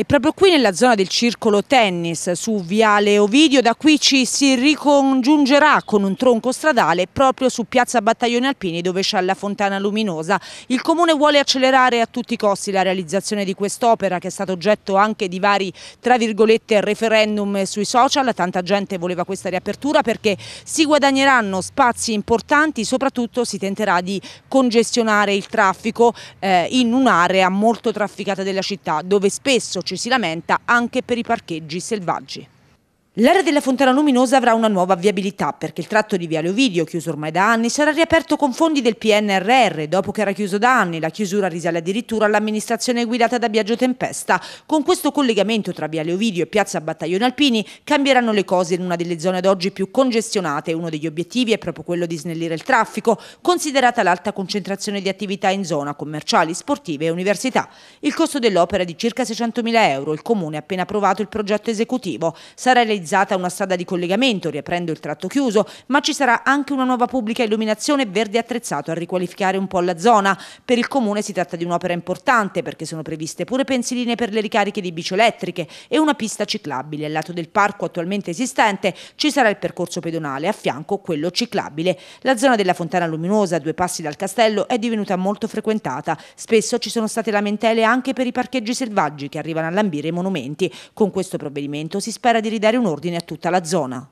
E proprio qui nella zona del circolo tennis su Viale Ovidio da qui ci si ricongiungerà con un tronco stradale proprio su Piazza Battaglioni Alpini dove c'è la fontana luminosa. Il comune vuole accelerare a tutti i costi la realizzazione di quest'opera che è stato oggetto anche di vari tra virgolette referendum sui social, tanta gente voleva questa riapertura perché si guadagneranno spazi importanti, soprattutto si tenterà di congestionare il traffico eh, in un'area molto trafficata della città dove spesso ci si lamenta anche per i parcheggi selvaggi. L'area della Fontana Luminosa avrà una nuova viabilità perché il tratto di Viale Ovidio, chiuso ormai da anni, sarà riaperto con fondi del PNRR dopo che era chiuso da anni. La chiusura risale addirittura all'amministrazione guidata da Biagio Tempesta. Con questo collegamento tra Viale Ovidio e Piazza Battaglione Alpini cambieranno le cose in una delle zone ad oggi più congestionate. Uno degli obiettivi è proprio quello di snellire il traffico, considerata l'alta concentrazione di attività in zona, commerciali, sportive e università. Il costo dell'opera è di circa 600.000 euro. Il Comune ha appena approvato il progetto esecutivo. Sarà realizzato realizzata una strada di collegamento, riaprendo il tratto chiuso, ma ci sarà anche una nuova pubblica illuminazione verde attrezzato a riqualificare un po' la zona. Per il comune si tratta di un'opera importante perché sono previste pure pensiline per le ricariche di bici elettriche e una pista ciclabile. Al lato del parco attualmente esistente ci sarà il percorso pedonale, a fianco quello ciclabile. La zona della Fontana Luminosa, a due passi dal castello, è divenuta molto frequentata. Spesso ci sono state lamentele anche per i parcheggi selvaggi che arrivano a lambire i monumenti. Con questo provvedimento si spera di ridare un ordine a tutta la zona.